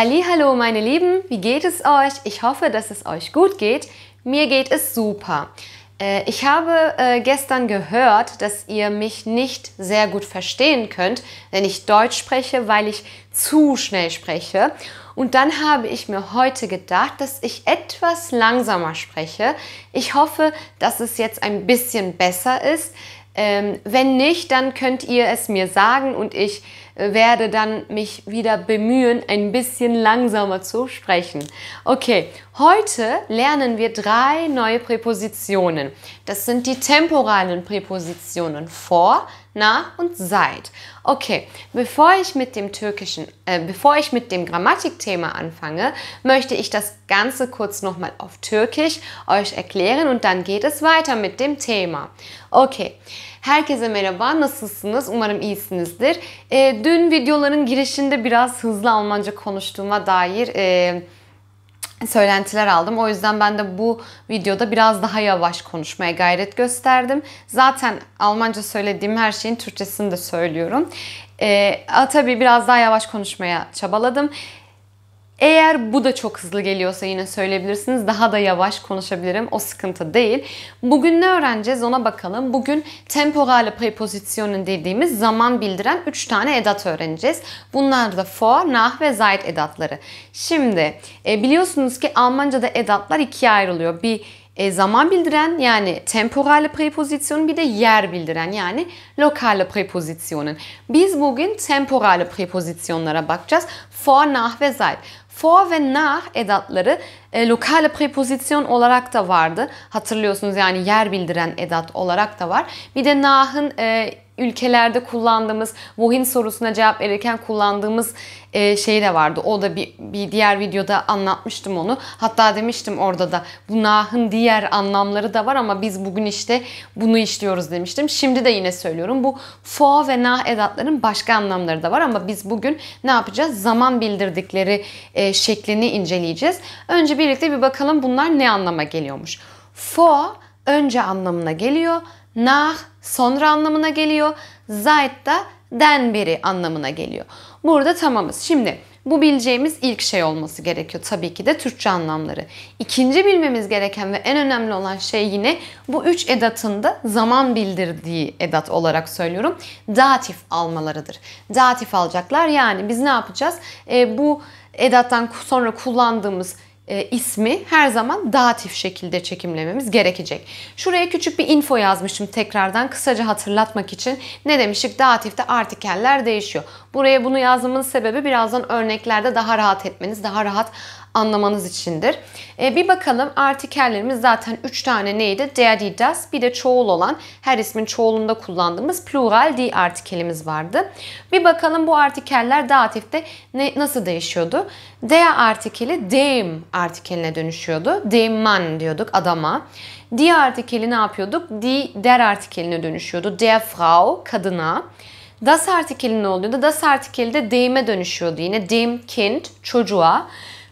Hallo, meine Lieben, wie geht es euch? Ich hoffe, dass es euch gut geht. Mir geht es super. Äh, ich habe äh, gestern gehört, dass ihr mich nicht sehr gut verstehen könnt, wenn ich Deutsch spreche, weil ich zu schnell spreche. Und dann habe ich mir heute gedacht, dass ich etwas langsamer spreche. Ich hoffe, dass es jetzt ein bisschen besser ist. Ähm, wenn nicht, dann könnt ihr es mir sagen und ich äh, werde dann mich wieder bemühen, ein bisschen langsamer zu sprechen. Okay, heute lernen wir drei neue Präpositionen. Das sind die temporalen Präpositionen vor, nach und seit. Okay, bevor ich mit dem türkischen, äh, bevor ich mit dem Grammatikthema anfange, möchte ich das Ganze kurz nochmal auf Türkisch euch erklären und dann geht es weiter mit dem Thema. Okay, Herkese merhaba, nasılsınız? Umarım iyisinizdir. E, dün videoların girişinde biraz hızlı Almanca konuştuğuma dair... E, söylentiler aldım. O yüzden ben de bu videoda biraz daha yavaş konuşmaya gayret gösterdim. Zaten Almanca söylediğim her şeyin Türkçesini de söylüyorum. Ee, tabii biraz daha yavaş konuşmaya çabaladım. Eğer bu da çok hızlı geliyorsa yine söyleyebilirsiniz. Daha da yavaş konuşabilirim. O sıkıntı değil. Bugün ne öğreneceğiz ona bakalım. Bugün temporal prepositionen dediğimiz zaman bildiren 3 tane edat öğreneceğiz. Bunlar da for, nach ve seit edatları. Şimdi e, biliyorsunuz ki Almanca'da edatlar ikiye ayrılıyor. Bir e, zaman bildiren yani temporal preposisyonun bir de yer bildiren yani lokal preposisyonun. Biz bugün temporal preposisyonlara bakacağız. For, nach ve seit for ve nach edatları e, lokale preposisyon olarak da vardı. Hatırlıyorsunuz yani yer bildiren edat olarak da var. Bir de nahın e, ülkelerde kullandığımız vohin sorusuna cevap verirken kullandığımız e, şey de vardı. O da bir, bir diğer videoda anlatmıştım onu. Hatta demiştim orada da bu nahın diğer anlamları da var ama biz bugün işte bunu işliyoruz demiştim. Şimdi de yine söylüyorum. Bu fo ve nah edatların başka anlamları da var ama biz bugün ne yapacağız? Zaman bildirdikleri e, şeklini inceleyeceğiz. Önce birlikte bir bakalım bunlar ne anlama geliyormuş. Vor önce anlamına geliyor. Nach sonra anlamına geliyor. Seit da den beri anlamına geliyor. Burada tamamız. Şimdi bu bileceğimiz ilk şey olması gerekiyor tabii ki de Türkçe anlamları. İkinci bilmemiz gereken ve en önemli olan şey yine bu üç edatın da zaman bildirdiği edat olarak söylüyorum. Datif almalarıdır. Datif alacaklar yani biz ne yapacağız? E, bu edattan sonra kullandığımız e, ismi her zaman datif şekilde çekimlememiz gerekecek. Şuraya küçük bir info yazmışım tekrardan kısaca hatırlatmak için. Ne demiştik? Datifte artikeller değişiyor. Buraya bunu yazmamın sebebi birazdan örneklerde daha rahat etmeniz, daha rahat anlamanız içindir. E, bir bakalım artikellerimiz zaten 3 tane neydi? Der, die, bir de çoğul olan her ismin çoğulunda kullandığımız plural di artikelimiz vardı. Bir bakalım bu artikeller datifte ne, nasıl değişiyordu? Der artikeli dem artikeline dönüşüyordu. Dem man diyorduk adama. Die artikeli ne yapıyorduk? Die der artikeline dönüşüyordu. Der Frau kadına. Das artikeli ne oluyordu? Das artikeli de deme dönüşüyordu yine. Dem kind çocuğa.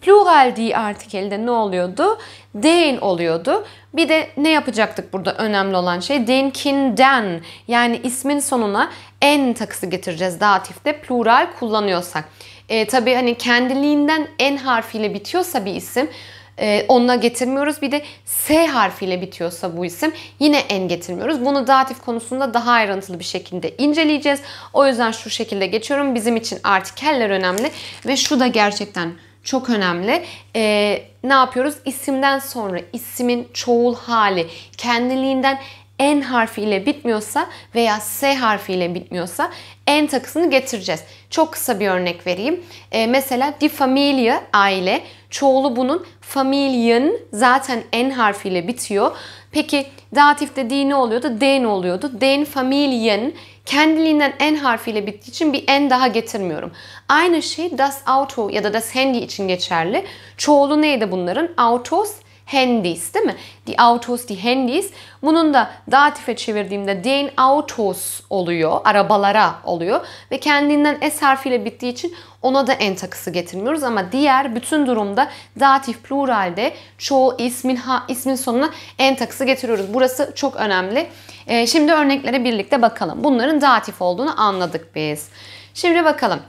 Plural di artikelde ne oluyordu? Den oluyordu. Bir de ne yapacaktık burada önemli olan şey? Denkinden yani ismin sonuna en takısı getireceğiz datifte plural kullanıyorsak. E, tabii hani kendiliğinden en harfiyle bitiyorsa bir isim e, onunla getirmiyoruz. Bir de S harfiyle bitiyorsa bu isim yine en getirmiyoruz. Bunu datif konusunda daha ayrıntılı bir şekilde inceleyeceğiz. O yüzden şu şekilde geçiyorum. Bizim için artikeller önemli ve şu da gerçekten çok önemli. Ee, ne yapıyoruz? İsimden sonra ismin çoğul hali kendiliğinden N harfiyle bitmiyorsa veya S harfiyle bitmiyorsa N takısını getireceğiz. Çok kısa bir örnek vereyim. Ee, mesela di familia aile. Çoğulu bunun familyan zaten N harfiyle bitiyor. Peki datifte D ne oluyordu? Den oluyordu. Den familyan kendiliğinden en harfiyle bittiği için bir en daha getirmiyorum. Aynı şey das Auto ya da das Handy için geçerli. Çoğulu neydi bunların? Autos Handys değil mi? Die Autos, die Handys. Bunun da datife çevirdiğimde den Autos oluyor. Arabalara oluyor. Ve kendinden S harfiyle bittiği için ona da en takısı getirmiyoruz. Ama diğer bütün durumda datif pluralde çoğu ismin, ha, ismin sonuna en takısı getiriyoruz. Burası çok önemli. Ee, şimdi örneklere birlikte bakalım. Bunların datif olduğunu anladık biz. Şimdi bakalım.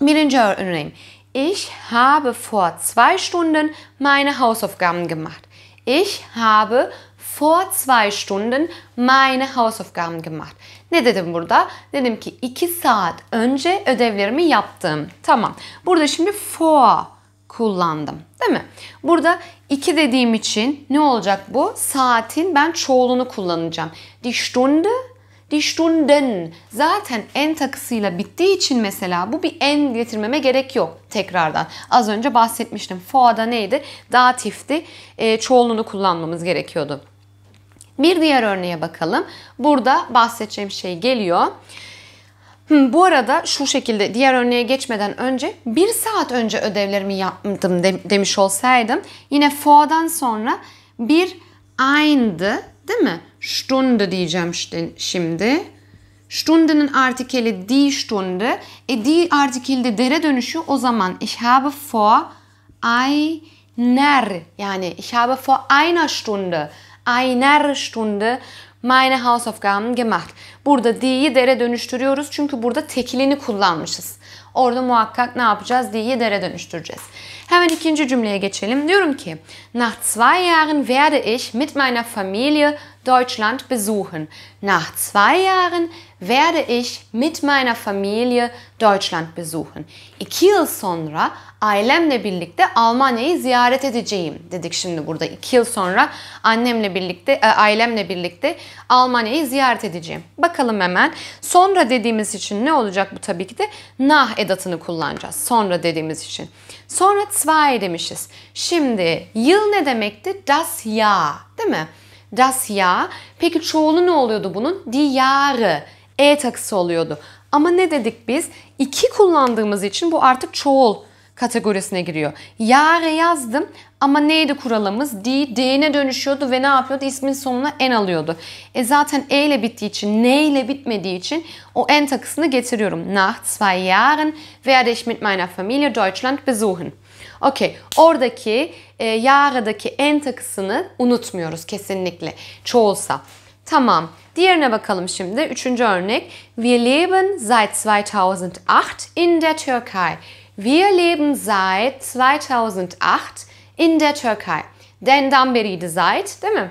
Birinci örneğim. Ich habe vor zwei Stunden meine Hausaufgaben gemacht. Ich habe for zwei Stunden meine Hausaufgaben gemacht. Ne dedim burada? Dedim ki 2 saat önce ödevlerimi yaptım. Tamam. Burada şimdi for kullandım. Değil mi? Burada iki dediğim için ne olacak bu? Saatin ben çoğulunu kullanacağım. Die Stunde die Stunden zaten en takısıyla bittiği için mesela bu bir en getirmeme gerek yok tekrardan. Az önce bahsetmiştim. Foa'da neydi? Datifti. E, çoğulunu kullanmamız gerekiyordu. Bir diğer örneğe bakalım. Burada bahsedeceğim şey geliyor. bu arada şu şekilde diğer örneğe geçmeden önce bir saat önce ödevlerimi yaptım demiş olsaydım yine foa'dan sonra bir ayndı değil mi? Stunde diyeceğim şimdi. Stunde'nin artikeli die Stunde. E die artikelde dere dönüşü o zaman ich habe vor einer yani ich habe vor einer Stunde einer Stunde meine Hausaufgaben gemacht. Burada D'yi dere dönüştürüyoruz çünkü burada tekilini kullanmışız. Orada muhakkak ne yapacağız? D'yi dere dönüştüreceğiz. Hemen ikinci cümleye geçelim. Diyorum ki, nach zwei Jahren werde ich mit meiner Familie Deutschland besuchen. Nach zwei Jahren werde ich mit meiner Familie Deutschland besuchen. İki yıl sonra ailemle birlikte Almanya'yı ziyaret edeceğim dedik şimdi burada. iki yıl sonra annemle birlikte, e, ailemle birlikte Almanya'yı ziyaret edeceğim. Bakalım hemen. Sonra dediğimiz için ne olacak bu tabii ki de nah edatını kullanacağız. Sonra dediğimiz için. Sonra zwei demişiz. Şimdi yıl ne demekti? Das Jahr değil mi? Das Jahr. Peki çoğulu ne oluyordu bunun? Die Jahre. E takısı oluyordu. Ama ne dedik biz? İki kullandığımız için bu artık çoğul kategorisine giriyor. Yare yazdım ama neydi kuralımız? D, D'ne dönüşüyordu ve ne yapıyordu? İsmin sonuna en alıyordu. E zaten E ile bittiği için, ne ile bitmediği için o en takısını getiriyorum. Nach zwei Jahren werde ich mit meiner Familie Deutschland besuchen. Okey. Oradaki e, yaradaki en takısını unutmuyoruz kesinlikle. Çoğulsa. Tamam. Diğerine bakalım şimdi. Üçüncü örnek. Wir leben seit 2008 in der Türkei. Wir leben seit 2008 in der Türkei. Denden de seit değil mi?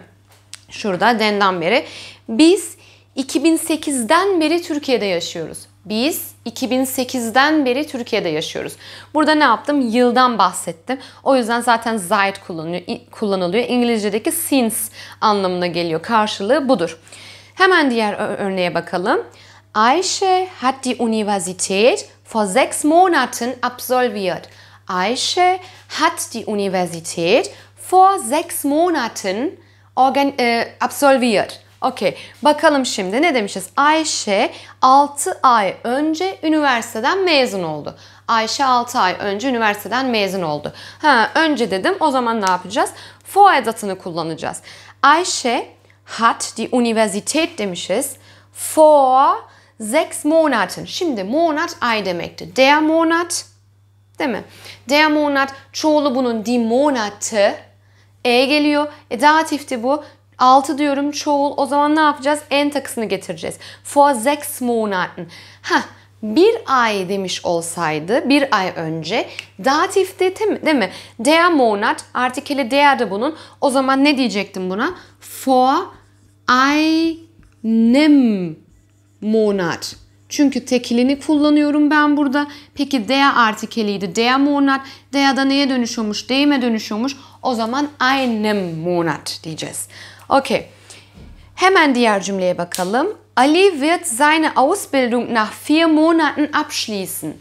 Şurada denden beri. Biz 2008'den beri Türkiye'de yaşıyoruz. Biz 2008'den beri Türkiye'de yaşıyoruz. Burada ne yaptım? Yıldan bahsettim. O yüzden zaten seit kullanılıyor. İngilizce'deki since anlamına geliyor. Karşılığı budur. Hemen diğer örneğe bakalım. Ayşe hat die Universität vor sechs Monaten absolviert. Ayşe hat die Universität vor sechs Monaten e, absolviert. Okay, bakalım şimdi ne demişiz? Ayşe 6 ay önce üniversiteden mezun oldu. Ayşe 6 ay önce üniversiteden mezun oldu. Ha, önce dedim o zaman ne yapacağız? For edatını kullanacağız. Ayşe hat die Universität demişiz. For sechs Monaten. Şimdi monat ay demekti. Der Monat değil mi? Der Monat çoğulu bunun die Monate e geliyor. E, datifti bu. 6 diyorum çoğul. O zaman ne yapacağız? En takısını getireceğiz. For sechs Monaten. Ha bir ay demiş olsaydı bir ay önce datifti değil mi? Der Monat artikeli der de bunun. O zaman ne diyecektim buna? For einem Monat. Çünkü tekilini kullanıyorum ben burada. Peki der artikeliydi. Der Monat. Der da neye dönüşüyormuş? Deyime dönüşüyormuş. O zaman einem Monat diyeceğiz. Okay. Hemen diğer cümleye bakalım. Ali wird seine Ausbildung nach vier Monaten abschließen.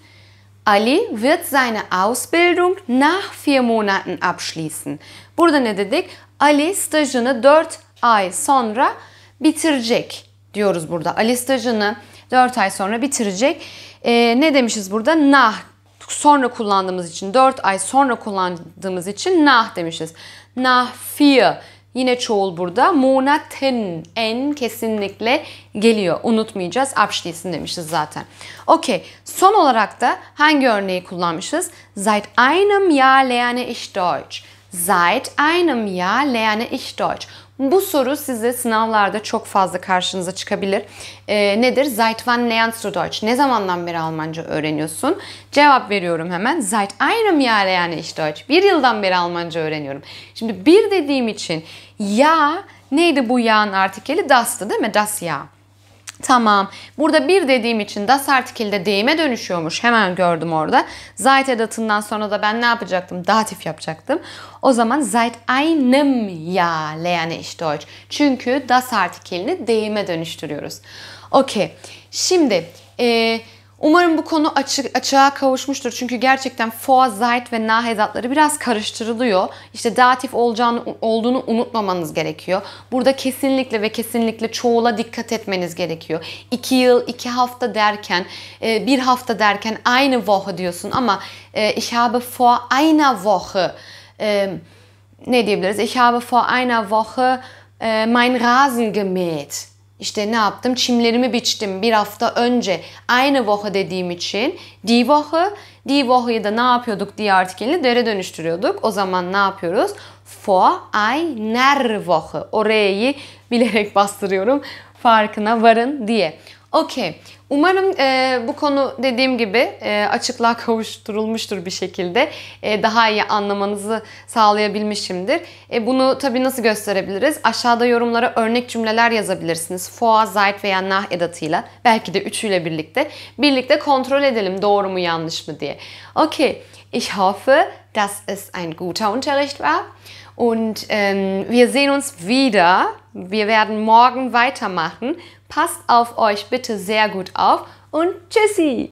Ali wird seine Ausbildung nach vier Monaten abschließen. Burada ne dedik? Ali stajını 4 ay sonra bitirecek diyoruz burada. Ali stajını 4 ay sonra bitirecek. E, ne demişiz burada? Nah sonra kullandığımız için 4 ay sonra kullandığımız için nah demişiz. Nah fiye yine çoğul burada. Munaten en kesinlikle geliyor. Unutmayacağız. Abstießen demişiz zaten. Okey. Son olarak da hangi örneği kullanmışız? Seit einem Jahr lerne ich Deutsch. Seit einem Jahr lerne ich Deutsch. Bu soru size sınavlarda çok fazla karşınıza çıkabilir. E, nedir? Seit wann lernst du Deutsch? Ne zamandan beri Almanca öğreniyorsun? Cevap veriyorum hemen. Seit einem Jahr yani ich Deutsch. Bir yıldan beri Almanca öğreniyorum. Şimdi bir dediğim için ya neydi bu yağın artikeli? Das'tı değil mi? Das ya. Tamam. Burada bir dediğim için das artikelde deyime dönüşüyormuş. Hemen gördüm orada. Seit edatından sonra da ben ne yapacaktım? Datif yapacaktım. O zaman seit einem Jahr lerne ich Deutsch. Çünkü das artikelini deyime dönüştürüyoruz. Okey. Şimdi e, Umarım bu konu açık, açığa kavuşmuştur. Çünkü gerçekten foa, zayt ve nahid adları biraz karıştırılıyor. İşte datif olacağını, olduğunu unutmamanız gerekiyor. Burada kesinlikle ve kesinlikle çoğula dikkat etmeniz gerekiyor. İki yıl, iki hafta derken, e, bir hafta derken aynı vohe diyorsun ama ich habe vor einer Woche ne diyebiliriz? Ich habe vor einer Woche mein Rasen gemäht işte ne yaptım? Çimlerimi biçtim bir hafta önce. Aynı vohu dediğim için di vohu di Woche'yı da ne yapıyorduk diye artikelini dere dönüştürüyorduk. O zaman ne yapıyoruz? Vor ner vohu Orayı bilerek bastırıyorum. Farkına varın diye. Okey. Umarım e, bu konu dediğim gibi e, açıklığa kavuşturulmuştur bir şekilde. E, daha iyi anlamanızı sağlayabilmişimdir. E, bunu tabii nasıl gösterebiliriz? Aşağıda yorumlara örnek cümleler yazabilirsiniz. Foa, zayt veya nah edatıyla. Belki de üçüyle birlikte. Birlikte kontrol edelim doğru mu yanlış mı diye. Okey. Ich hoffe, dass es ein guter Unterricht war. Und ähm, wir sehen uns wieder. Wir werden morgen weitermachen. Passt auf euch bitte sehr gut auf und tschüssi!